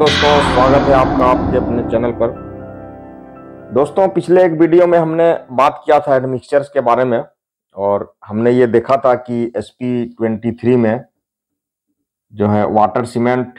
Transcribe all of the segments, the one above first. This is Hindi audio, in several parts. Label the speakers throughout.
Speaker 1: दोस्तों स्वागत है आपका आपके अपने चैनल पर दोस्तों पिछले एक वीडियो में हमने बात किया था एडमिक्सचर्स के बारे में और हमने ये देखा था कि एस पी ट्वेंटी थ्री में जो है वाटर सीमेंट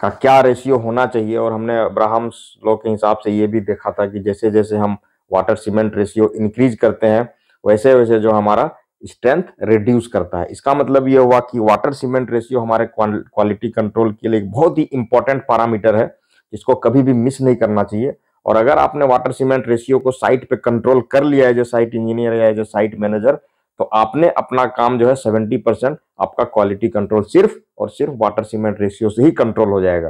Speaker 1: का क्या रेशियो होना चाहिए और हमने ब्राह्म्स लॉ के हिसाब से ये भी देखा था कि जैसे जैसे हम वाटर सीमेंट रेशियो इंक्रीज करते हैं वैसे वैसे जो हमारा स्ट्रेंथ रिड्यूस करता है इसका मतलब यह हुआ कि वाटर सीमेंट रेशियो हमारे क्वालिटी कंट्रोल के लिए एक बहुत ही इंपॉर्टेंट पैरामीटर है जिसको कभी भी मिस नहीं करना चाहिए और अगर आपने वाटर सीमेंट रेशियो को साइट पे कंट्रोल कर लिया है जो साइट इंजीनियर या जो साइट मैनेजर तो आपने अपना काम जो है सेवेंटी परसेंट आपका क्वालिटी कंट्रोल सिर्फ और सिर्फ वाटर सीमेंट रेशियो से ही कंट्रोल हो जाएगा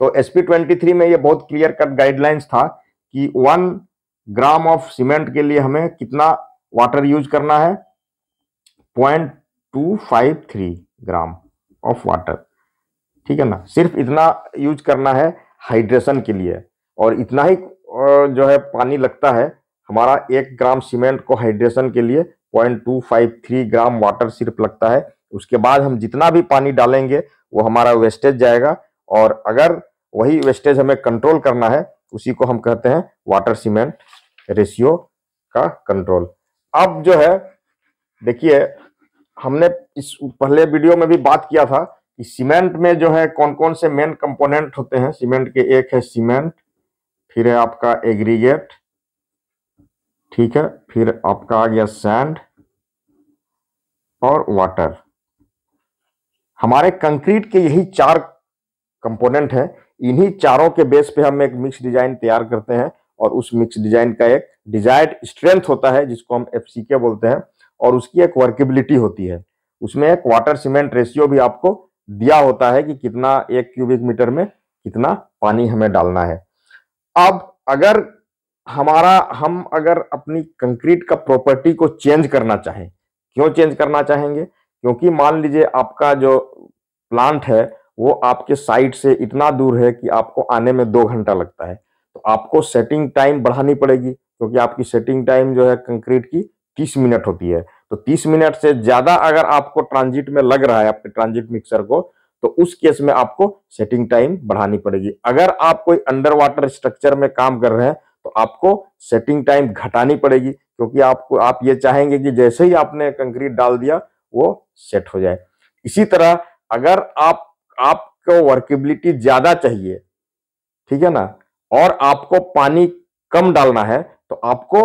Speaker 1: तो एस पी में ये बहुत क्लियर कट गाइडलाइंस था कि वन ग्राम ऑफ सीमेंट के लिए हमें कितना वाटर यूज करना है 0.253 ग्राम ऑफ वाटर ठीक है ना सिर्फ इतना यूज करना है हाइड्रेशन के लिए और इतना ही जो है पानी लगता है हमारा एक ग्राम सीमेंट को हाइड्रेशन के लिए 0.253 ग्राम वाटर सिर्फ लगता है उसके बाद हम जितना भी पानी डालेंगे वो हमारा वेस्टेज जाएगा और अगर वही वेस्टेज हमें कंट्रोल करना है उसी को हम कहते हैं वाटर सीमेंट रेशियो का कंट्रोल अब जो है देखिए हमने इस पहले वीडियो में भी बात किया था कि सीमेंट में जो है कौन कौन से मेन कंपोनेंट होते हैं सीमेंट के एक है सीमेंट फिर है आपका एग्रीगेट ठीक है फिर आपका आ गया सैंड और वाटर हमारे कंक्रीट के यही चार कंपोनेंट है इन्हीं चारों के बेस पे हम एक मिक्स डिजाइन तैयार करते हैं और उस मिक्स डिजाइन का एक डिजायर्ड स्ट्रेंथ होता है जिसको हम एफ बोलते हैं और उसकी एक वर्केबिलिटी होती है उसमें एक वाटर सीमेंट रेशियो भी आपको दिया होता है कि कितना एक क्यूबिक मीटर में कितना पानी हमें डालना है अब अगर हमारा हम अगर अपनी कंक्रीट का प्रॉपर्टी को चेंज करना चाहें क्यों चेंज करना चाहेंगे क्योंकि मान लीजिए आपका जो प्लांट है वो आपके साइट से इतना दूर है कि आपको आने में दो घंटा लगता है तो आपको सेटिंग टाइम बढ़ानी पड़ेगी क्योंकि आपकी सेटिंग टाइम जो है कंक्रीट की तीस मिनट होती है तो तीस मिनट से ज्यादा अगर आपको ट्रांजिट में लग रहा है आपके ट्रांजिट मिक्सर को तो उस केस में आपको सेटिंग टाइम बढ़ानी पड़ेगी अगर आप कोई अंडर वाटर स्ट्रक्चर में काम कर रहे हैं तो आपको सेटिंग टाइम घटानी पड़ेगी क्योंकि आपको आप ये चाहेंगे कि जैसे ही आपने कंक्रीट डाल दिया वो सेट हो जाए इसी तरह अगर आप आपको वर्केबिलिटी ज्यादा चाहिए ठीक है ना और आपको पानी कम डालना है तो आपको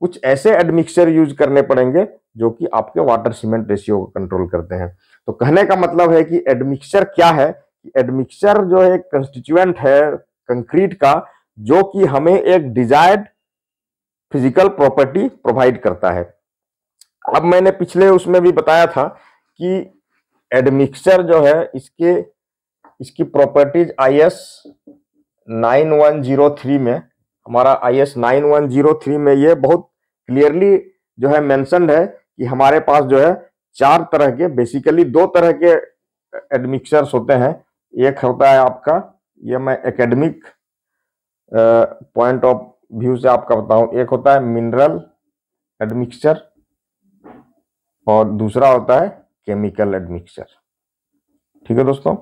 Speaker 1: कुछ ऐसे एडमिक्सचर यूज करने पड़ेंगे जो कि आपके वाटर सीमेंट रेशियो को कंट्रोल करते हैं तो कहने का मतलब है कि एडमिक्सचर क्या है कि एडमिक्सचर जो है कंस्टिट्यूएंट है कंक्रीट का जो कि हमें एक डिजायर्ड फिजिकल प्रॉपर्टी प्रोवाइड करता है अब मैंने पिछले उसमें भी बताया था कि एडमिक्सचर जो है इसके इसकी प्रॉपर्टीज आईएस 9103 में हमारा आईएस 9103 में ये बहुत क्लियरली जो है मैंसनड है कि हमारे पास जो है चार तरह के बेसिकली दो तरह के एडमिक्सर्स होते हैं एक होता है आपका ये मैं एकेडमिक पॉइंट ऑफ व्यू से आपका बताऊं एक होता है मिनरल एडमिक्सचर और दूसरा होता है केमिकल एडमिक्सचर ठीक है दोस्तों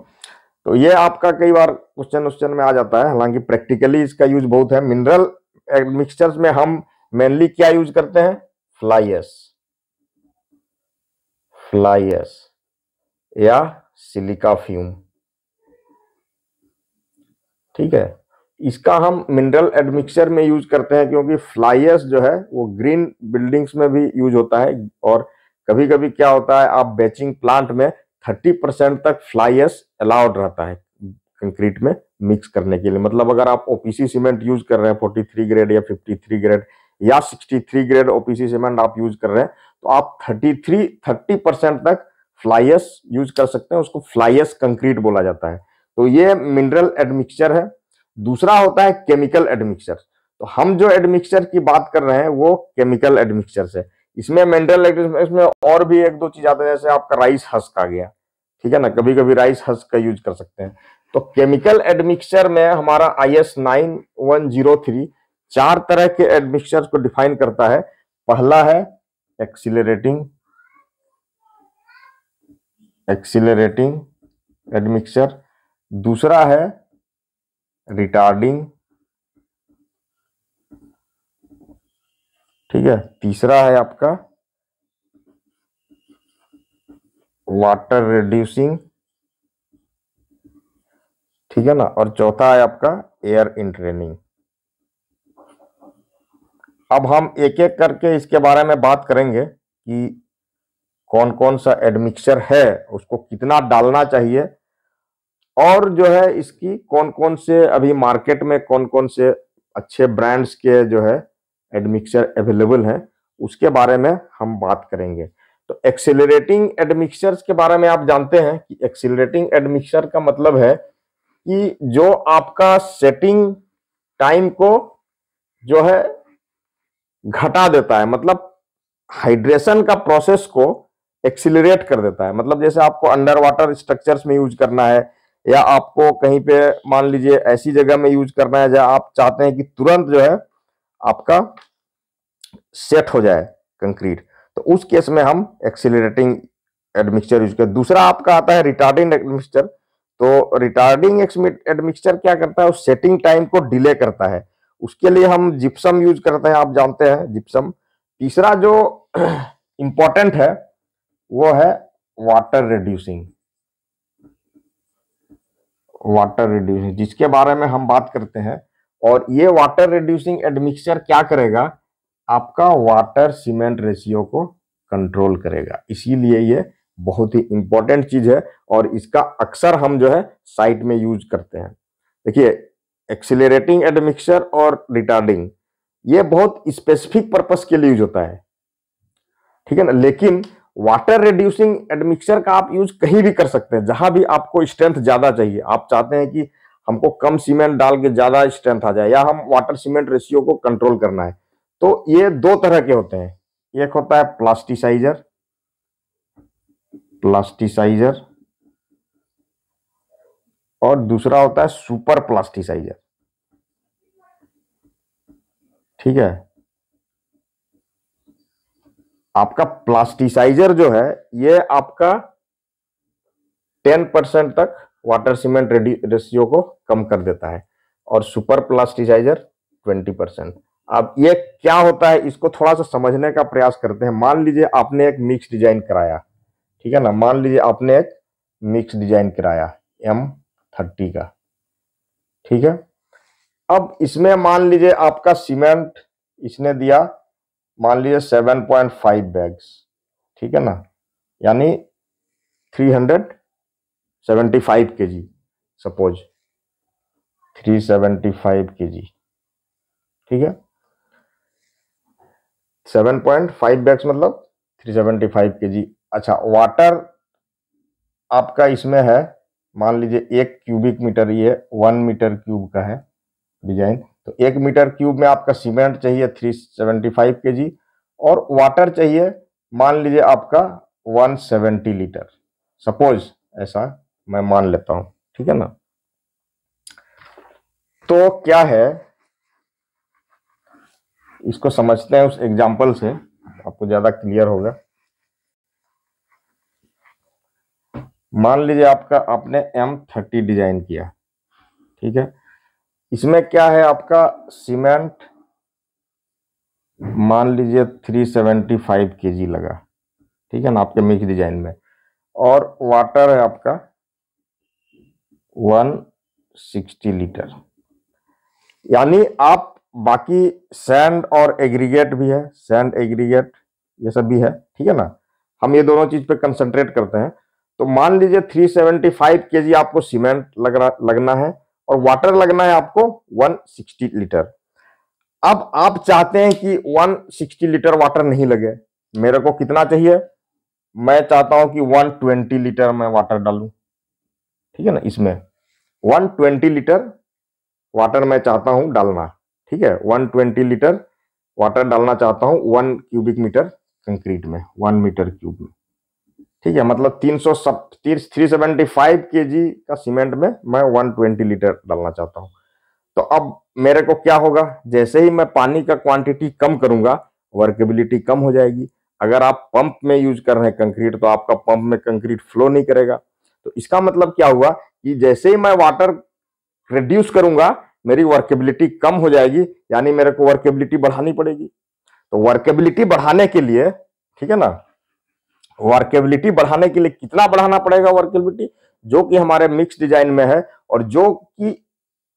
Speaker 1: तो ये आपका कई बार क्वेश्चन क्वेश्चन में आ जाता है हालांकि प्रैक्टिकली इसका यूज बहुत है मिनरल एडमिक्सचर्स में हम मेनली क्या यूज करते हैं फ्लाइस फ्लाइस या सिलिका फ्यूम ठीक है इसका हम मिनरल एडमिक्सचर में यूज करते हैं क्योंकि फ्लाइस जो है वो ग्रीन बिल्डिंग्स में भी यूज होता है और कभी कभी क्या होता है आप बेचिंग प्लांट में 30 परसेंट तक फ्लाइस अलाउड रहता है कंक्रीट में मिक्स करने के लिए मतलब अगर आप ओपीसी सीमेंट यूज कर रहे हैं 43 ग्रेड या 53 ग्रेड या 63 ग्रेड ओपीसी सीमेंट आप यूज कर रहे हैं तो आप 33 30 परसेंट तक फ्लाइस यूज कर सकते हैं उसको फ्लाइस कंक्रीट बोला जाता है तो ये मिनरल एडमिक्सचर है दूसरा होता है केमिकल एडमिक्सचर तो हम जो एडमिक्सचर की बात कर रहे हैं वो केमिकल एडमिक्सचर से इसमें मिनरल इसमें और भी एक दो चीज आते हैं जैसे आपका राइस हस्क आ गया ठीक है ना कभी कभी राइस हस्क का यूज कर सकते हैं तो केमिकल एडमिक्सचर में हमारा I S nine one zero three चार तरह के एडमिक्सचर को डिफाइन करता है पहला है एक्सीटिंग एक्सिलरेटिंग एडमिक्सचर दूसरा है रिटार्डिंग ठीक है तीसरा है आपका वाटर रिड्यूसिंग ठीक है ना और चौथा है आपका एयर इंट्रेनिंग अब हम एक एक करके इसके बारे में बात करेंगे कि कौन कौन सा एडमिक्सर है उसको कितना डालना चाहिए और जो है इसकी कौन कौन से अभी मार्केट में कौन कौन से अच्छे ब्रांड्स के जो है एडमिक्सर अवेलेबल हैं उसके बारे में हम बात करेंगे तो एक्सेलरेटिंग एडमिक्सर्स के बारे में आप जानते हैं कि एक्सेलरेटिंग एडमिक्सर का मतलब है कि जो आपका सेटिंग टाइम को जो है घटा देता है मतलब हाइड्रेशन का प्रोसेस को एक्सिलरेट कर देता है मतलब जैसे आपको अंडर वाटर स्ट्रक्चर में यूज करना है या आपको कहीं पे मान लीजिए ऐसी जगह में यूज करना है जहां आप चाहते हैं कि तुरंत जो है आपका सेट हो जाए कंक्रीट तो उस केस में हम एक्सिलरेटिंग एडमिक्सचर यूज करें दूसरा आपका आता है रिटार्डिंग एडमिक्सचर तो रिटार्डिंग एडमिक्सचर क्या करता है उस सेटिंग टाइम को डिले करता है उसके लिए हम जिप्सम यूज करते हैं आप जानते हैं जिप्सम तीसरा जो इंपॉर्टेंट है वो है वाटर रिड्यूसिंग वाटर रिड्यूसिंग जिसके बारे में हम बात करते हैं और ये वाटर रिड्यूसिंग एडमिक्सचर क्या करेगा आपका वाटर सीमेंट रेशियो को कंट्रोल करेगा इसीलिए ये बहुत ही इंपॉर्टेंट चीज है और इसका अक्सर हम जो है साइट में यूज करते हैं देखिए एक्सिलेरेटिंग एडमिक्सर और रिटार्डिंग ये बहुत स्पेसिफिक पर्पस के लिए यूज होता है ठीक है ना लेकिन वाटर रिड्यूसिंग एडमिक्सर का आप यूज कहीं भी कर सकते हैं जहां भी आपको स्ट्रेंथ ज्यादा चाहिए आप चाहते हैं कि हमको कम सीमेंट डाल के ज्यादा स्ट्रेंथ आ जाए या हम वाटर सीमेंट रेशियो को कंट्रोल करना है तो ये दो तरह के होते हैं एक होता है प्लास्टिसाइजर प्लास्टिसाइजर और दूसरा होता है सुपर प्लास्टिसाइजर ठीक है आपका प्लास्टिसाइजर जो है ये आपका टेन परसेंट तक वाटर सीमेंट रेशियो को कम कर देता है और सुपर प्लास्टिसाइजर ट्वेंटी परसेंट अब ये क्या होता है इसको थोड़ा सा समझने का प्रयास करते हैं मान लीजिए आपने एक मिक्स डिजाइन कराया ठीक है ना मान लीजिए आपने एक मिक्स डिजाइन कराया एम थर्टी का ठीक है अब इसमें मान लीजिए आपका सीमेंट इसने दिया मान लीजिए सेवन पॉइंट फाइव बैग्स ठीक है ना यानी three hundred seventy five K G suppose three seventy five K G ठीक है सेवन पॉइंट फाइव बैग्स मतलब three seventy five K G अच्छा वाटर आपका इसमें है मान लीजिए एक क्यूबिक मीटर ये वन मीटर क्यूब का है डिजाइन तो एक मीटर क्यूब में आपका सीमेंट चाहिए थ्री सेवेंटी फाइव के जी और वाटर चाहिए मान लीजिए आपका वन सेवेंटी लीटर सपोज ऐसा मैं मान लेता हूं ठीक है ना तो क्या है इसको समझते हैं उस एग्जाम्पल से आपको ज़्यादा क्लियर होगा मान लीजिए आपका आपने एम थर्टी डिजाइन किया ठीक है इसमें क्या है आपका सीमेंट मान लीजिए थ्री सेवेंटी फाइव के जी लगा ठीक है ना आपके मिक्स डिजाइन में और वाटर है आपका वन सिक्सटी लीटर यानी आप बाकी सैंड और एग्रीगेट भी है सैंड एग्रीगेट ये सब भी है ठीक है ना हम ये दोनों चीज पे कंसंट्रेट करते हैं तो मान लीजिए 375 जी आपको सीमेंट लग लगना है और वाटर लगना है आपको 160 लीटर अब आप चाहते हैं कि 160 लीटर वाटर नहीं लगे मेरे को कितना चाहिए मैं चाहता हूं कि 120 लीटर मैं वाटर डालूं ठीक है ना इसमें 120 लीटर वाटर मैं चाहता हूं डालना ठीक है 120 लीटर वाटर डालना चाहता हूं वन क्यूबिक मीटर कंक्रीट में वन मीटर क्यूब में ठीक है मतलब तीन सौ थ्री सेवेंटी फाइव के जी का सीमेंट में मैं वन ट्वेंटी लीटर डालना चाहता हूँ तो अब मेरे को क्या होगा जैसे ही मैं पानी का क्वांटिटी कम करूंगा वर्केबिलिटी कम हो जाएगी अगर आप पंप में यूज कर रहे हैं कंक्रीट तो आपका पंप में कंक्रीट फ्लो नहीं करेगा तो इसका मतलब क्या हुआ कि जैसे ही मैं वाटर रिड्यूस करूंगा मेरी वर्केबिलिटी कम हो जाएगी यानी मेरे को वर्केबिलिटी बढ़ानी पड़ेगी तो वर्केबिलिटी बढ़ाने के लिए ठीक है ना वर्केबिलिटी बढ़ाने के लिए कितना बढ़ाना पड़ेगा वर्केबिलिटी जो कि हमारे मिक्स डिजाइन में है और जो कि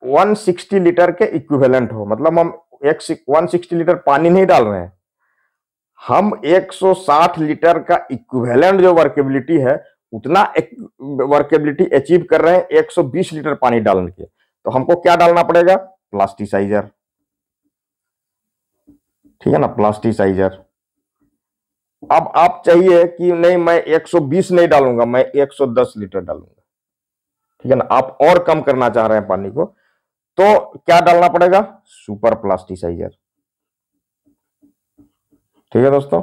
Speaker 1: 160 लीटर के इक्विवेलेंट हो मतलब हम एक 160 लीटर पानी नहीं डाल रहे हैं हम 160 लीटर का इक्विवेलेंट जो वर्केबिलिटी है उतना वर्केबिलिटी अचीव कर रहे हैं 120 लीटर पानी डालने के तो हमको क्या डालना पड़ेगा प्लास्टिसाइजर ठीक है ना प्लास्टिसाइजर अब आप चाहिए कि नहीं मैं 120 नहीं डालूंगा मैं 110 लीटर डालूंगा ठीक है ना आप और कम करना चाह रहे हैं पानी को तो क्या डालना पड़ेगा सुपर प्लास्टिसाइजर ठीक है दोस्तों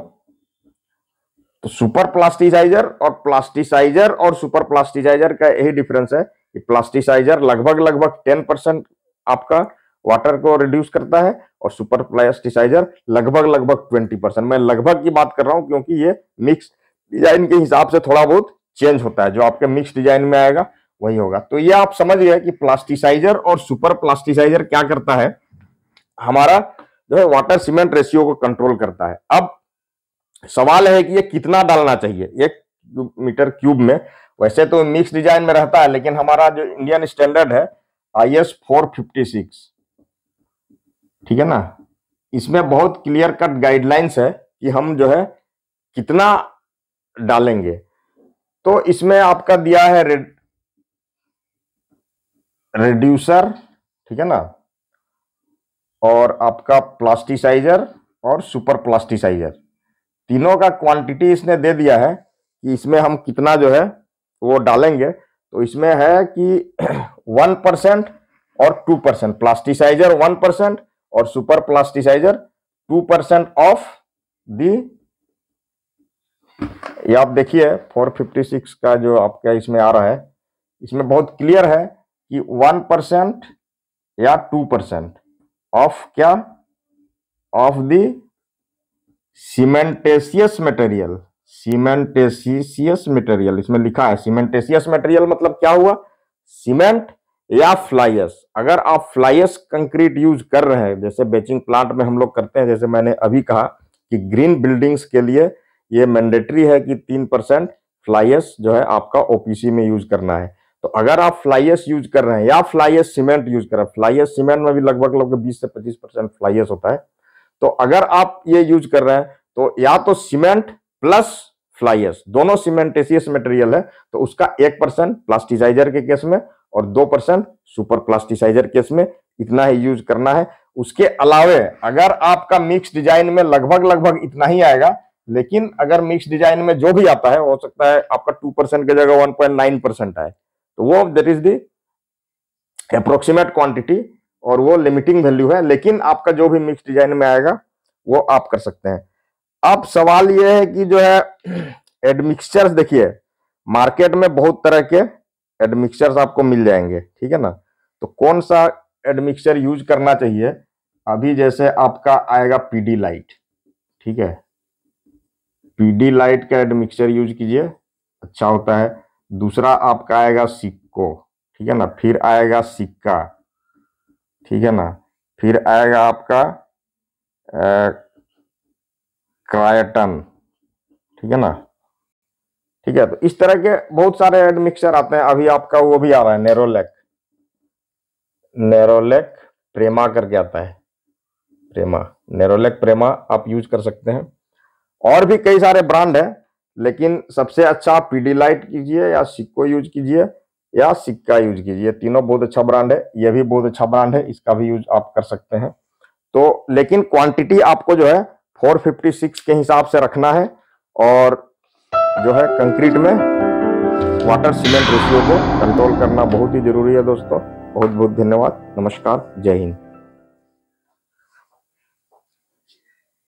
Speaker 1: तो सुपर प्लास्टिसाइजर और प्लास्टिसाइजर और सुपर प्लास्टिसाइजर का यही डिफरेंस है कि प्लास्टिसाइजर लगभग लगभग टेन परसेंट आपका वाटर को रिड्यूस करता है और सुपर प्लास्टिसाइजर लगभग लगभग ट्वेंटी परसेंट मैं लगभग की बात कर रहा हूँ क्योंकि ये मिक्स डिजाइन के हिसाब से थोड़ा बहुत चेंज होता है जो आपके मिक्स डिजाइन में आएगा वही होगा तो ये आप समझ गए कि प्लास्टिसाइजर और सुपर प्लास्टिसाइजर क्या करता है हमारा जो है वाटर सीमेंट रेशियो को कंट्रोल करता है अब सवाल है कि ये कितना डालना चाहिए एक मीटर क्यूब में वैसे तो मिक्स डिजाइन में रहता है लेकिन हमारा जो इंडियन स्टैंडर्ड है I S four fifty six ठीक है ना इसमें बहुत क्लियर कट गाइडलाइंस है कि हम जो है कितना डालेंगे तो इसमें आपका दिया है रेड रेड्यूसर ठीक है ना और आपका प्लास्टिसाइजर और सुपर प्लास्टिसाइजर तीनों का क्वांटिटी इसने दे दिया है कि इसमें हम कितना जो है वो डालेंगे तो इसमें है कि वन परसेंट और two percent plasticiser one percent और super plasticiser two percent of the ये आप देखिए 456 का जो आपका इसमें आ रहा है इसमें बहुत क्लियर है कि वन परसेंट या टू परसेंट ऑफ क्या of the cementitious material cementitious material इसमें लिखा है सीमेंटेशियस मटेरियल मतलब क्या हुआ सीमेंट या फ्लायर्स अगर आप फ्लायर्स कंक्रीट यूज कर रहे हैं जैसे बेचिंग प्लांट में हम लोग करते हैं जैसे मैंने अभी कहा कि ग्रीन बिल्डिंग्स के लिए ये मैंडेटरी है कि तीन परसेंट फ्लायर्स जो है आपका ओपीसी में यूज करना है तो अगर आप फ्लायर्स यूज कर रहे हैं या फ्लायर्स सीमेंट यूज कर रहे हैं फ्लायर्स सीमेंट में भी लगभग लगभग बीस से पच्चीस परसेंट फ्लायर्स होता है तो अगर आप ये यूज कर रहे हैं तो या तो सीमेंट प्लस फ्लायर्स दोनों सीमेंटेसियस मटेरियल है तो उसका एक परसेंट प्लास्टिसाइजर के केस में और दो परसेंट सुपर प्लास्टिसाइजर केस में इतना ही यूज करना है उसके अलावे अगर आपका मिक्स डिजाइन में लगभग लगभग इतना ही आएगा लेकिन अगर मिक्स डिजाइन में जो भी आता है हो सकता है आपका टू परसेंट की जगह वन पॉइंट नाइन परसेंट आए तो वो that is the approximate quantity और वो लिमिटिंग वैल्यू है लेकिन आपका जो भी मिक्स डिजाइन में आएगा वो आप कर सकते हैं अब सवाल ये है कि जो है एडमिक्सचर्स देखिए मार्केट में बहुत तरह के एडमिक्सचर्स आपको मिल जाएंगे ठीक है ना तो कौन सा एडमिक्सचर यूज करना चाहिए अभी जैसे आपका आएगा पीडी लाइट ठीक है पीडी लाइट का एडमिक्सचर यूज कीजिए अच्छा होता है दूसरा आपका आएगा सिक्को ठीक है ना फिर आएगा सिक्का ठीक है ना फिर आएगा आपका क्रायटन ठीक है ना ठीक है तो इस तरह के बहुत सारे एडमिक्सर आते हैं अभी आपका वो भी आ रहा है नेरोलेक नेरोलेक प्रेमा करके आता है प्रेमा नेरोलेक प्रेमा आप यूज कर सकते हैं और भी कई सारे ब्रांड है लेकिन सबसे अच्छा आप पीडी लाइट कीजिए या सिक्को यूज कीजिए या सिक्का यूज कीजिए तीनों बहुत अच्छा ब्रांड है यह भी बहुत अच्छा ब्रांड है इसका भी यूज आप कर सकते हैं तो लेकिन क्वांटिटी आपको जो है 456 के हिसाब से रखना है और जो है कंक्रीट में वाटर सीमेंट रेशियो को कंट्रोल करना बहुत ही ज़रूरी है दोस्तों बहुत बहुत धन्यवाद नमस्कार जय हिंद